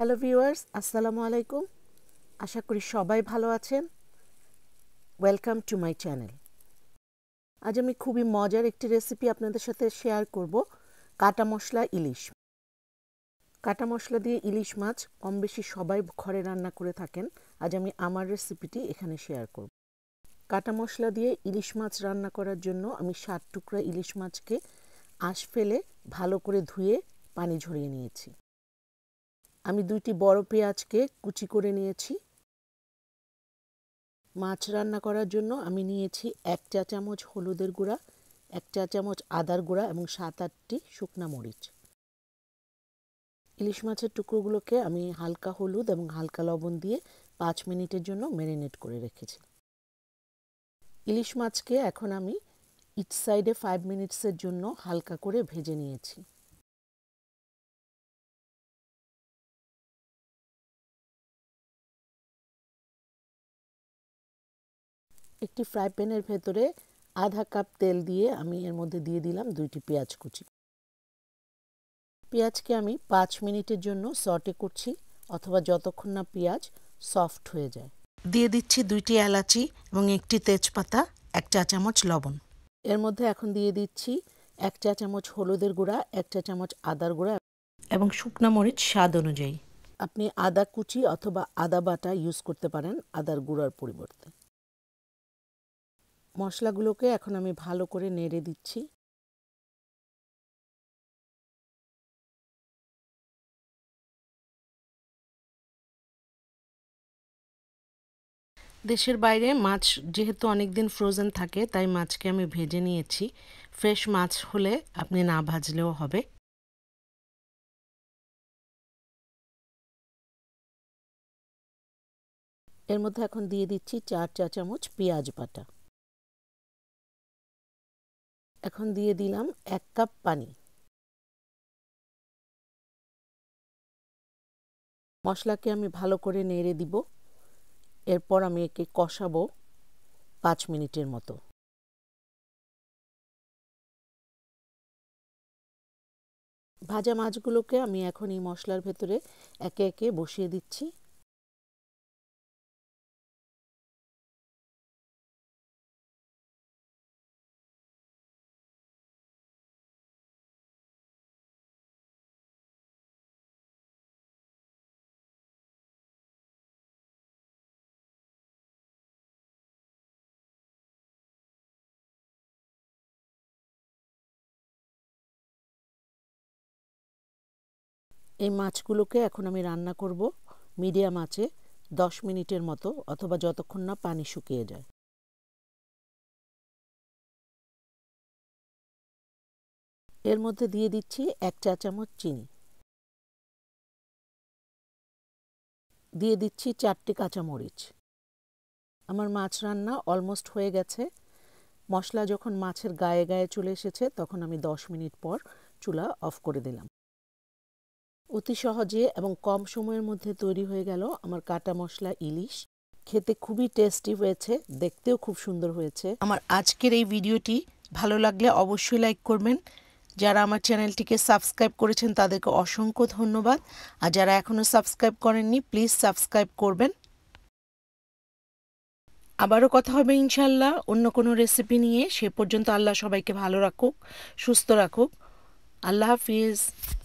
hello viewers আসসালামু আলাইকুম আশা করি সবাই ভালো আছেন ওয়েলকাম টু মাই চ্যানেল আজ আমি খুবই মজার একটি রেসিপি আপনাদের সাথে শেয়ার করব কাটা মশলা ইলিশ কাটা মশলা দিয়ে ইলিশ মাছ কম বেশি সবাই ঘরে রান্না করে থাকেন আজ আমি আমার রেসিপিটি এখানে শেয়ার করব কাটা মশলা দিয়ে ইলিশ মাছ রান্না করার জন্য আমি সাত টুকরা ইলিশ মাছকে আঁশ ফেলে ভালো করে ধুয়ে পানি ঝরিয়ে নিয়েছি আমি দুইটি বড় পেঁয়াজকে কুচি করে নিয়েছি মাছ রান্না করার জন্য আমি নিয়েছি এক চা চামচ হলুদের গুঁড়া এক চা চামচ আদার গুঁড়া এবং সাত আটটি শুকনা মরিচ ইলিশ মাছের টুকরোগুলোকে আমি হালকা হলুদ এবং হালকা লবণ দিয়ে পাঁচ মিনিটের জন্য ম্যারিনেট করে রেখেছি ইলিশ মাছকে এখন আমি ইচ সাইডে ফাইভ মিনিটসের জন্য হালকা করে ভেজে নিয়েছি একটি ফ্রাই প্যানের ভেতরে আধা কাপ তেল দিয়ে আমি এর মধ্যে দিয়ে দিলাম দুইটি পেঁয়াজ কুচি পেঁয়াজকে আমি পাঁচ মিনিটের জন্য সটে করছি অথবা যতক্ষণ না পেঁয়াজ সফট হয়ে যায় দিয়ে দিচ্ছি দুইটি এলাচি এবং একটি তেজপাতা এক চা চামচ লবণ এর মধ্যে এখন দিয়ে দিচ্ছি এক চা চামচ হলুদের গুঁড়া এক চা চামচ আদার গুঁড়া এবং শুকনা মরিচ স্বাদ অনুযায়ী আপনি আদা কুচি অথবা আদা বাটা ইউজ করতে পারেন আদার গুঁড়ার পরিবর্তে মশলাগুলোকে এখন আমি ভালো করে নেড়ে দিচ্ছি দেশের বাইরে মাছ যেহেতু অনেক দিন ফ্রোজেন থাকে তাই মাছকে আমি ভেজে নিয়েছি ফ্রেশ মাছ হলে আপনি না ভাজলেও হবে এর মধ্যে এখন দিয়ে দিচ্ছি চার চা চামচ পেঁয়াজ বাটা এখন দিয়ে দিলাম এক কাপ পানি মশলাকে আমি ভালো করে নেড়ে দিব এরপর আমি একে কষাবো পাঁচ মিনিটের মতো ভাজা মাছগুলোকে আমি এখন এই মশলার ভেতরে একে একে বসিয়ে দিচ্ছি এই মাছগুলোকে এখন আমি রান্না করব মিডিয়াম আঁচে দশ মিনিটের মতো অথবা যতক্ষণ না পানি শুকিয়ে যায় এর মধ্যে দিয়ে দিচ্ছি এক চা চামচ চিনি দিয়ে দিচ্ছি চারটি কাঁচামরিচ আমার মাছ রান্না অলমোস্ট হয়ে গেছে মশলা যখন মাছের গায়ে গায়ে চলে এসেছে তখন আমি দশ মিনিট পর চুলা অফ করে দিলাম অতি সহজে এবং কম সময়ের মধ্যে তৈরি হয়ে গেল আমার কাটা মশলা ইলিশ খেতে খুবই টেস্টি হয়েছে দেখতেও খুব সুন্দর হয়েছে আমার আজকের এই ভিডিওটি ভালো লাগলে অবশ্যই লাইক করবেন যারা আমার চ্যানেলটিকে সাবস্ক্রাইব করেছেন তাদেরকে অসংখ্য ধন্যবাদ আর যারা এখনও সাবস্ক্রাইব করেননি প্লিজ সাবস্ক্রাইব করবেন আবারও কথা হবে ইনশাল্লাহ অন্য কোনো রেসিপি নিয়ে সে পর্যন্ত আল্লাহ সবাইকে ভালো রাখুক সুস্থ রাখুক আল্লাহ হাফিজ